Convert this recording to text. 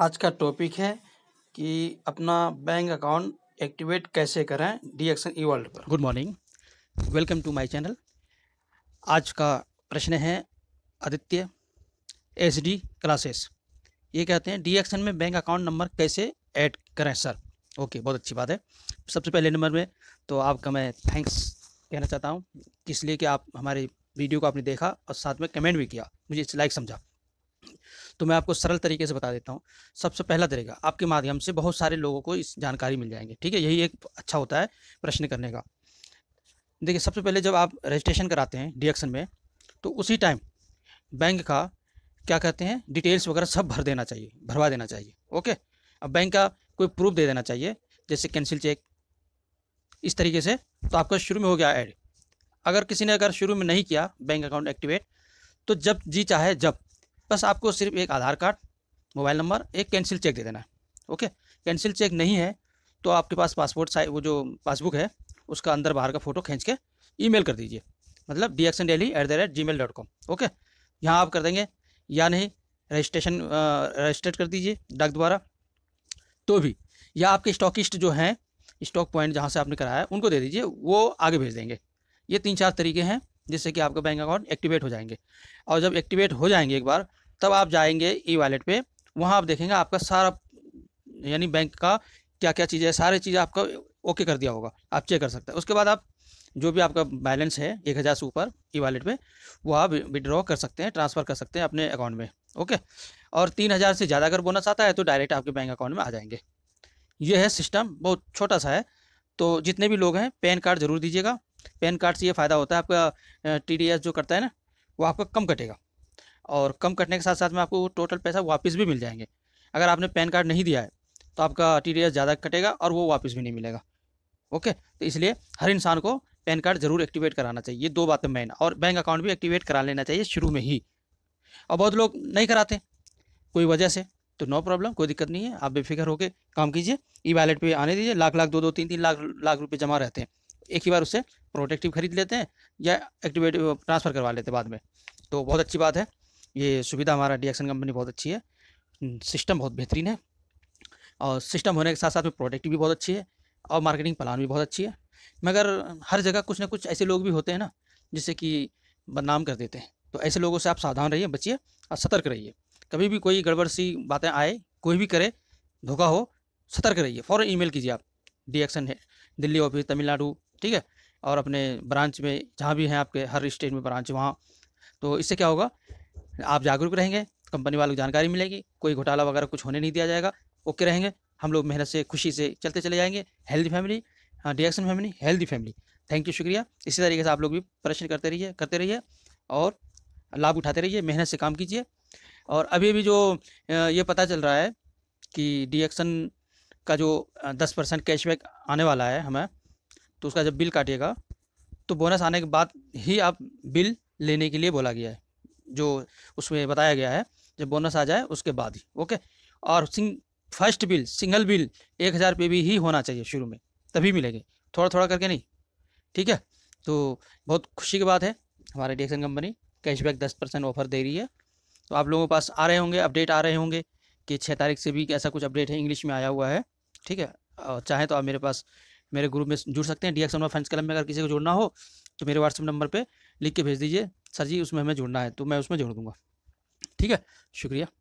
आज का टॉपिक है कि अपना बैंक अकाउंट एक्टिवेट कैसे करें डी एक्शन ई वर्ल्ड पर good morning welcome to my channel आज का प्रश्न है आदित्य एस डी क्लासेस ये कहते हैं डी एक्शन में बैंक अकाउंट नंबर कैसे ऐड करें सर ओके बहुत अच्छी बात है सबसे पहले नंबर में तो आपका मैं थैंक्स कहना चाहता हूँ इसलिए कि आप हमारे वीडियो को आपने देखा और साथ में कमेंट भी किया मुझे इस लाइक समझा तो मैं आपको सरल तरीके से बता देता हूँ सबसे पहला तरीका आपके माध्यम से बहुत सारे लोगों को इस जानकारी मिल जाएंगे ठीक है यही एक अच्छा होता है प्रश्न करने का देखिए सबसे पहले जब आप रजिस्ट्रेशन कराते हैं डी में तो उसी टाइम बैंक का क्या कहते हैं डिटेल्स वगैरह सब भर देना चाहिए भरवा देना चाहिए ओके अब बैंक का कोई प्रूफ दे देना चाहिए जैसे कैंसिल चेक इस तरीके से तो आपका शुरू में हो गया ऐड अगर किसी ने अगर शुरू में नहीं किया बैंक अकाउंट एक्टिवेट तो जब जी चाहे जब बस आपको सिर्फ एक आधार कार्ड मोबाइल नंबर एक कैंसिल चेक दे देना है ओके कैंसिल चेक नहीं है तो आपके पास पासपोर्ट साइज वो जो पासबुक है उसका अंदर बाहर का फ़ोटो खींच के ईमेल कर दीजिए मतलब D action daily at the rate gmail dot com okay यहाँ आप कर देंगे या नहीं रजिस्ट्रेशन रजिस्टर्ड कर दीजिए डाक द्वारा तो भी या आपके स्टॉकिस्ट जो हैं स्टॉक पॉइंट जहाँ से आपने कराया है उनको दे दीजिए वो आगे भेज देंगे ये तीन चार तरीके हैं जिससे कि आपका बैंक अकाउंट एक्टिवेट हो जाएंगे और जब एक्टिवेट हो जाएंगे एक बार तब आप जाएंगे ई वॉलेट पे वहाँ आप देखेंगे आपका सारा यानी बैंक का क्या क्या चीज़ है सारी चीज़ आपका ओके कर दिया होगा आप चेक कर सकते हैं उसके बाद आप जो भी आपका बैलेंस है एक हज़ार से ऊपर ई वॉलेट में वो आप विड्रॉ कर सकते हैं ट्रांसफ़र कर सकते हैं अपने अकाउंट में ओके और तीन हज़ार से ज़्यादा अगर बोनस आता है तो डायरेक्ट आपके बैंक अकाउंट में आ जाएंगे ये है सिस्टम बहुत छोटा सा है तो जितने भी लोग हैं पैन कार्ड ज़रूर दीजिएगा पैन कार्ड से ये फ़ायदा होता है आपका टी जो करता है ना वो आपका कम कटेगा और कम कटने के साथ साथ में आपको टोटल पैसा वापस भी मिल जाएंगे अगर आपने पैन कार्ड नहीं दिया है तो आपका टी ज़्यादा कटेगा और वो वापस भी नहीं मिलेगा ओके तो इसलिए हर इंसान को पैन कार्ड जरूर एक्टिवेट कराना चाहिए ये दो बातें मेन और बैंक अकाउंट भी एक्टिवेट करा लेना चाहिए शुरू में ही और बहुत लोग नहीं कराते कोई वजह से तो नो प्रॉब्लम कोई दिक्कत नहीं है आप बेफिक्र होकर काम कीजिए ई वैलेट पर आने दीजिए लाख लाख दो दो तीन तीन लाख लाख रुपये जमा रहते हैं एक ही बार उससे प्रोटेक्टिव खरीद लेते हैं या एक्टिवेट ट्रांसफ़र करवा लेते हैं बाद में तो बहुत अच्छी बात है ये सुविधा हमारा डी कंपनी बहुत अच्छी है सिस्टम बहुत बेहतरीन है और सिस्टम होने के साथ साथ में प्रोडक्ट भी बहुत अच्छी है और मार्केटिंग प्लान भी बहुत अच्छी है मगर हर जगह कुछ ना कुछ ऐसे लोग भी होते हैं ना जिससे कि बदनाम कर देते हैं तो ऐसे लोगों से आप सावधान रहिए बचिए और सतर्क रहिए कभी भी कोई गड़बड़ सी बातें आए कोई भी करे धोखा हो सतर्क रहिए फ़ौर ई कीजिए आप डी एक्शन है दिल्ली ऑफिस तमिलनाडु ठीक है और अपने ब्रांच में जहाँ भी हैं आपके हर स्टेट में ब्रांच वहाँ तो इससे क्या होगा आप जागरूक रहेंगे कंपनी वालों को जानकारी मिलेगी कोई घोटाला वगैरह कुछ होने नहीं दिया जाएगा ओके रहेंगे हम लोग मेहनत से खुशी से चलते चले जाएंगे हेल्दी फैमिली हाँ D action family healthy family thank you शुक्रिया इसी तरीके से आप लोग भी प्रश्न करते रहिए करते रहिए और लाभ उठाते रहिए मेहनत से काम कीजिए और अभी अभी जो ये पता चल रहा है कि डिएक्शन का जो दस परसेंट कैशबैक आने वाला है हमें तो उसका जब बिल काटिएगा तो बोनस आने के बाद ही आप बिल लेने के लिए बोला गया है जो उसमें बताया गया है जब बोनस आ जाए उसके बाद ही ओके और सिंग फर्स्ट बिल सिंगल बिल एक हज़ार रुपये भी ही होना चाहिए शुरू में तभी मिलेंगे थोड़ा थोड़ा करके नहीं ठीक है तो बहुत खुशी की बात है हमारे डिएक्सन कंपनी कैशबैक दस परसेंट ऑफर दे रही है तो आप लोगों के पास आ रहे होंगे अपडेट आ रहे होंगे कि छः तारीख से भी ऐसा कुछ अपडेट है इंग्लिश में आया हुआ है ठीक है और चाहें तो आप मेरे पास मेरे ग्रुप में जुड़ सकते हैं डी एक्स फैंस क्लब में अगर किसी को जुड़ना हो तो मेरे व्हाट्सअप नंबर पर लिख के भेज दीजिए सर जी उसमें हमें जोड़ना है तो मैं उसमें जोड़ दूँगा ठीक है शुक्रिया